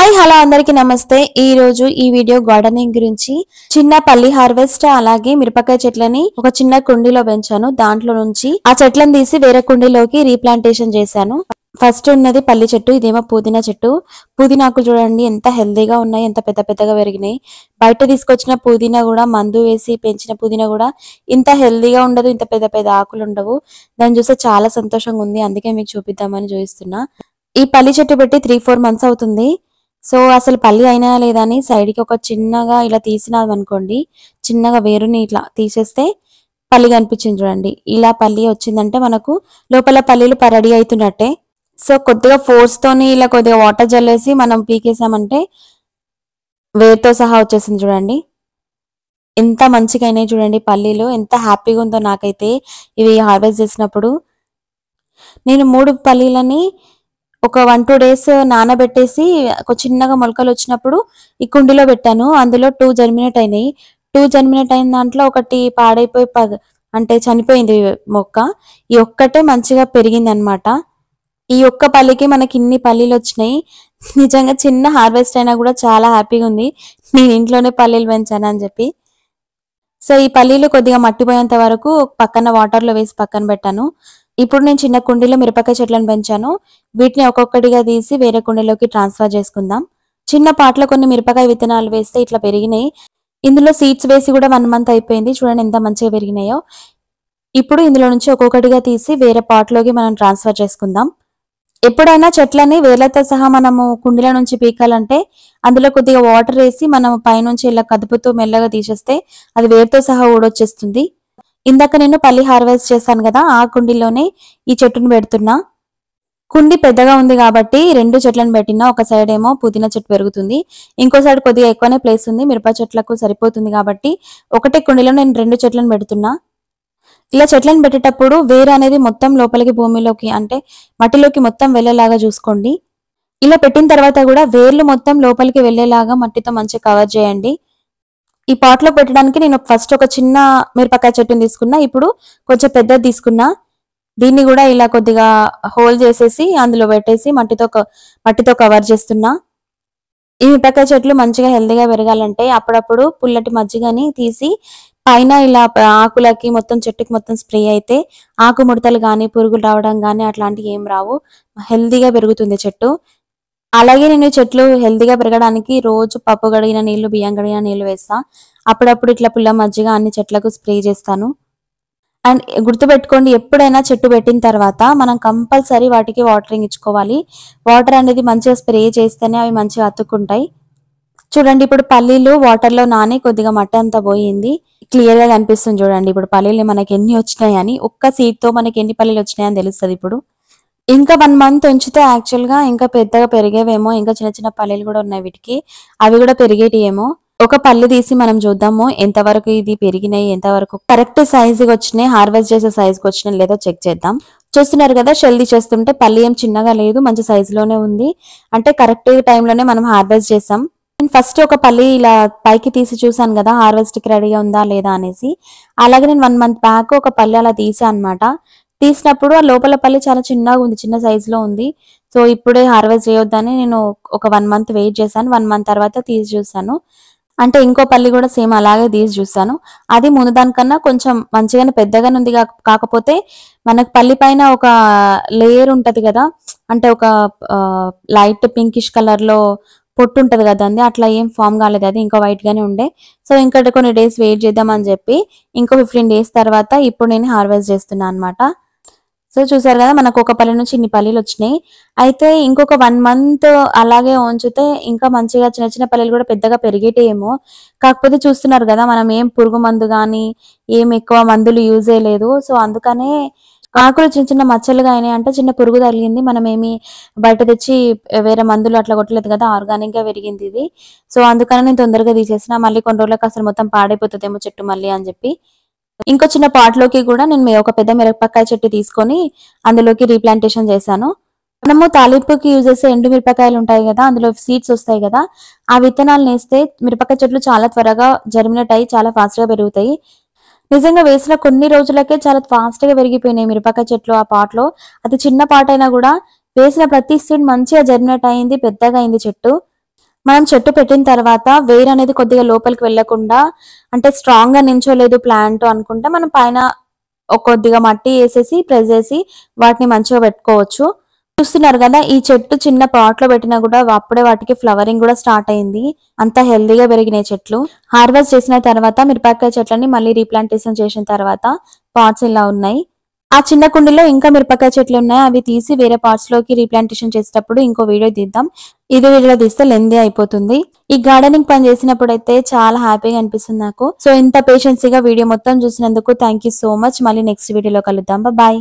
hi hello అందరికీ నమస్తే ఈ రోజు ఈ వీడియో గార్డెనింగ్ గురించి చిన్న పల్లి హార్వెస్ట్ అలాగే మిరపకాయ చెట్లని ఒక చిన్న కుండీలో పెంచాను దాంట్లో నుంచి ఆ చెట్లను తీసి వేరే కుండీలోకి రీప్లాంటేషన్ చేశాను ఫస్ట్ ఉన్నది పల్లి చెట్టు ఇదేమో పుదీనా చెట్టు పుదీనాకులు చూడండి ఎంత హెల్దీగా ఉన్నాయి ఎంత పెద్ద పెద్దగా పెరిగినాయి బయట తీసుకొచ్చిన పుదీనా కూడా మందు వేసి పెంచిన పుదీనా కూడా ఇంత హెల్దీగా ఉండదు ఇంత పెద్ద పెద్ద ఆకులు ఉండవు దాన్ని చూస్తే చాలా సంతోషంగా ఉంది అందుకే మీకు చూపిద్దామని చూపిస్తున్నా ఈ పల్లి చెట్టు పెట్టి త్రీ ఫోర్ మంత్స్ అవుతుంది సో అసలు పల్లి అయినా లేదా అని సైడ్కి ఒక చిన్నగా ఇలా తీసినాం అనుకోండి చిన్నగా వేరుని ఇట్లా తీసేస్తే పల్లి కనిపించింది చూడండి ఇలా పల్లి వచ్చిందంటే మనకు లోపల పల్లీలు పరడి అవుతున్నట్టే సో కొద్దిగా ఫోర్స్తోని ఇలా కొద్దిగా వాటర్ జల్లేసి మనం పీకేసామంటే వేరుతో సహా వచ్చేసింది చూడండి ఎంత మంచిగా చూడండి పల్లీలు ఎంత హ్యాపీగా ఉందో నాకైతే ఇవి హార్వెస్ట్ చేసినప్పుడు నేను మూడు పల్లీలని ఒక వన్ టూ డేస్ నానబెట్టేసి ఒక చిన్నగా మొలకలు వచ్చినప్పుడు ఈ కుండీలో పెట్టాను అందులో టూ జర్మినేట్ అయినాయి టూ జర్మినేట్ అయిన దాంట్లో ఒకటి పాడైపోయి అంటే చనిపోయింది మొక్క ఈ ఒక్కటే మంచిగా పెరిగింది అనమాట ఈ ఒక్క పల్లికి మనకి ఇన్ని పల్లీలు వచ్చినాయి నిజంగా చిన్న హార్వెస్ట్ అయినా కూడా చాలా హ్యాపీగా ఉంది నేను ఇంట్లోనే పల్లీలు పెంచాను అని చెప్పి సో ఈ పల్లీలు కొద్దిగా మట్టిపోయేంత వరకు పక్కన వాటర్లో వేసి పక్కన పెట్టాను ఇప్పుడు నేను చిన్న కుండీలో మిరపకాయ చెట్లను పెంచాను వీటిని ఒక్కొక్కటిగా తీసి వేరే కుండీలోకి ట్రాన్స్ఫర్ చేసుకుందాం చిన్న పాట్లో కొన్ని మిరపకాయ విత్తనాలు వేస్తే ఇట్లా పెరిగినాయి ఇందులో సీడ్స్ వేసి కూడా వన్ మంత్ అయిపోయింది చూడండి ఎంత మంచిగా పెరిగినాయో ఇప్పుడు ఇందులో నుంచి ఒక్కొక్కటిగా తీసి వేరే పాట్లోకి మనం ట్రాన్స్ఫర్ చేసుకుందాం ఎప్పుడైనా చెట్లని వేర్లతో సహా మనము కుండీల నుంచి పీకాలంటే అందులో కొద్దిగా వాటర్ వేసి మనం పైనుంచి ఇలా కదుపుతూ మెల్లగా తీసేస్తే అది వేరుతో సహా ఊడొచ్చేస్తుంది ఇందాక నేను పల్లి హార్వెస్ట్ చేశాను కదా ఆ కుండీలోనే ఈ చెట్టును పెడుతున్నా కుండి పెద్దగా ఉంది కాబట్టి రెండు చెట్లను పెట్టినా ఒక సైడ్ ఏమో పుదీనా చెట్టు పెరుగుతుంది ఇంకో సైడ్ కొద్దిగా ఎక్కువనే ప్లేస్ ఉంది మిరప చెట్లకు సరిపోతుంది కాబట్టి ఒకటే కుండీలో నేను రెండు చెట్లను పెడుతున్నా ఇలా చెట్లను పెట్టేటప్పుడు వేరు అనేది మొత్తం లోపలికి భూమిలోకి అంటే మట్టిలోకి మొత్తం వెళ్ళేలాగా చూసుకోండి ఇలా పెట్టిన తర్వాత కూడా వేర్లు మొత్తం లోపలికి వెళ్ళేలాగా మట్టితో మంచిగా కవర్ చేయండి ఈ పాట్లో పెట్టడానికి నేను ఫస్ట్ ఒక చిన్న మిరపకాయ చెట్టుని తీసుకున్నా ఇప్పుడు కొంచెం పెద్దది తీసుకున్నా దీన్ని కూడా ఇలా కొద్దిగా హోల్ చేసేసి అందులో పెట్టేసి మట్టితో మట్టితో కవర్ చేస్తున్నా ఈ మిరపకాయ చెట్లు మంచిగా హెల్దీగా పెరగాలంటే అప్పుడప్పుడు పుల్లటి మజ్జిగని తీసి పైన ఇలా ఆకులకి మొత్తం చెట్టుకి మొత్తం స్ప్రే అయితే ఆకు ముడతలు కానీ పురుగులు రావడం కానీ అట్లాంటివి ఏం రావు హెల్దీగా పెరుగుతుంది చెట్టు అలాగే నేను చెట్లు హెల్తీగా పెరగడానికి రోజు పప్పు గడిగిన నీళ్లు బియ్యం గడిగిన నీళ్లు వేస్తా అప్పుడప్పుడు ఇట్లా పుల్ల మజ్జిగ అన్ని చెట్లకు స్ప్రే చేస్తాను అండ్ గుర్తుపెట్టుకోండి ఎప్పుడైనా చెట్టు పెట్టిన తర్వాత మనం కంపల్సరీ వాటికి వాటరింగ్ ఇచ్చుకోవాలి వాటర్ అనేది మంచిగా స్ప్రే చేస్తేనే అవి మంచిగా అతుక్కుంటాయి చూడండి ఇప్పుడు పల్లీలు వాటర్లో నాని కొద్దిగా మట్టి అంతా పోయింది క్లియర్గా కనిపిస్తుంది చూడండి ఇప్పుడు పల్లీలు మనకి ఎన్ని వచ్చినాయని ఒక్క తో మనకి ఎన్ని పల్లీలు వచ్చినాయని తెలుస్తుంది ఇప్పుడు ఇంకా వన్ మంత్ ఉంచితే యాక్చువల్గా ఇంకా పెద్దగా పెరిగేవేమో ఇంకా చిన్న చిన్న పల్లీలు కూడా ఉన్నాయి వీటికి అవి కూడా ఏమో ఒక పల్లె తీసి మనం చూద్దాము ఎంతవరకు ఇది పెరిగినాయి ఎంతవరకు కరెక్ట్ సైజుకి వచ్చినాయి హార్వెస్ట్ చేసే సైజుకి వచ్చినాయి లేదో చెక్ చేద్దాం చూస్తున్నారు కదా షెల్దీ చేస్తుంటే పల్లి ఏం చిన్నగా లేదు మంచి సైజులోనే ఉంది అంటే కరెక్ట్ టైంలోనే మనం హార్వెస్ట్ చేసాం నేను ఫస్ట్ ఒక పల్లి ఇలా పైకి తీసి చూసాను కదా హార్వెస్ట్కి రెడీగా ఉందా లేదా అనేసి అలాగే నేను వన్ మంత్ బ్యాక్ ఒక పల్లి అలా తీసాను అనమాట తీసినప్పుడు ఆ లోపల పల్లి చాలా చిన్నగా ఉంది చిన్న సైజులో ఉంది సో ఇప్పుడే హార్వెస్ట్ చేయొద్దని నేను ఒక వన్ మంత్ వెయిట్ చేశాను వన్ మంత్ తర్వాత తీసి చూసాను అంటే ఇంకో పల్లి కూడా సేమ్ అలాగే తీసి చూసాను అది ముందు దానికన్నా కొంచెం మంచిగానే పెద్దగానే ఉంది కాకపోతే మనకు పల్లి పైన ఒక లేయర్ ఉంటది కదా అంటే ఒక లైట్ పింకిష్ కలర్ లో పొట్టు ఉంటుంది కదండి అట్లా ఏం ఫామ్ కాలేదు అది ఇంకా వైట్ గానే ఉండే సో ఇంకా కొన్ని డేస్ వెయిట్ చేద్దామని చెప్పి ఇంకో ఫిఫ్టీన్ డేస్ తర్వాత ఇప్పుడు నేను హార్వెస్ట్ చేస్తున్నాను అనమాట సో చూసారు కదా మనకు ఒక పల్లె నుంచి ఇన్ని పల్లెలు వచ్చినాయి అయితే ఇంకొక వన్ మంత్ అలాగే ఉంచితే ఇంకా మంచిగా చిన్న చిన్న పల్లెలు కూడా పెద్దగా పెరిగేటేమో కాకపోతే చూస్తున్నారు కదా మనం ఏం పురుగు మందు కానీ ఏం ఎక్కువ మందులు యూజ్ చేయలేదు సో అందుకనే ఆకులు చిన్న చిన్న మచ్చలుగా అయినాయి అంటే చిన్న పురుగు తగిలింది మనం ఏమి బయట తెచ్చి వేరే మందులు అట్లా కొట్టలేదు కదా ఆర్గానిక్ గా పెరిగింది ఇది సో అందుకని నేను తొందరగా తీసేసిన మళ్ళీ కొన్ని రోజులకు అసలు మొత్తం పాడైపోతుందేమో చెట్టు మళ్ళీ అని చెప్పి ఇంకో చిన్న లోకి కూడా నేను ఒక పెద్ద మిరపకాయ చెట్టు తీసుకొని అందులోకి రీప్లాంటేషన్ చేశాను మనము తాలింపుకి యూజ్ చేసే ఎండు మిరపకాయలు ఉంటాయి కదా అందులో సీడ్స్ వస్తాయి కదా ఆ విత్తనాలు నేస్తే మిరపకాయ చెట్లు చాలా త్వరగా జర్మినేట్ అయ్యి చాలా గా పెరుగుతాయి నిజంగా వేసిన కొన్ని రోజులకే చాలా ఫాస్ట్ గా పెరిగిపోయినాయి మిరపకాయ చెట్లు ఆ లో అది చిన్న పాట్ అయినా కూడా వేసిన ప్రతి సీడ్ మంచిగా జర్మినేట్ అయింది పెద్దగా అయింది చెట్టు మనం చెట్టు పెట్టిన తర్వాత వేరు అనేది కొద్దిగా లోపలికి వెళ్లకుండా అంటే స్ట్రాంగ్ గా నించోలేదు ప్లాంట్ అనుకుంటే మనం పైన కొద్దిగా మట్టి వేసేసి ప్రెస్ చేసి వాటిని మంచిగా పెట్టుకోవచ్చు చూస్తున్నారు కదా ఈ చెట్టు చిన్న పాట్ లో పెట్టినా కూడా అప్పుడే వాటికి ఫ్లవరింగ్ కూడా స్టార్ట్ అయింది అంత హెల్దీగా పెరిగినాయి చెట్లు హార్వెస్ట్ చేసిన తర్వాత మిరపకాయ చెట్లని మళ్ళీ రీప్లాంటేషన్ చేసిన తర్వాత పాట్స్ ఇలా ఉన్నాయి ఆ చిన్న కుండీలో ఇంకా మిరపకాయ చెట్లు ఉన్నాయి అవి తీసి వేరే పార్ట్స్ లోకి రీప్లాంటేషన్ చేసేటప్పుడు ఇంకో వీడియో తీద్దాం ఇది వీడియో తీస్తే లెంది అయిపోతుంది ఈ గార్డెనింగ్ పని చేసినప్పుడు అయితే చాలా హ్యాపీగా అనిపిస్తుంది నాకు సో ఇంత పేషెన్సీగా వీడియో మొత్తం చూసినందుకు థ్యాంక్ సో మచ్ మళ్ళీ నెక్స్ట్ వీడియోలో కలుద్దాం బాయ్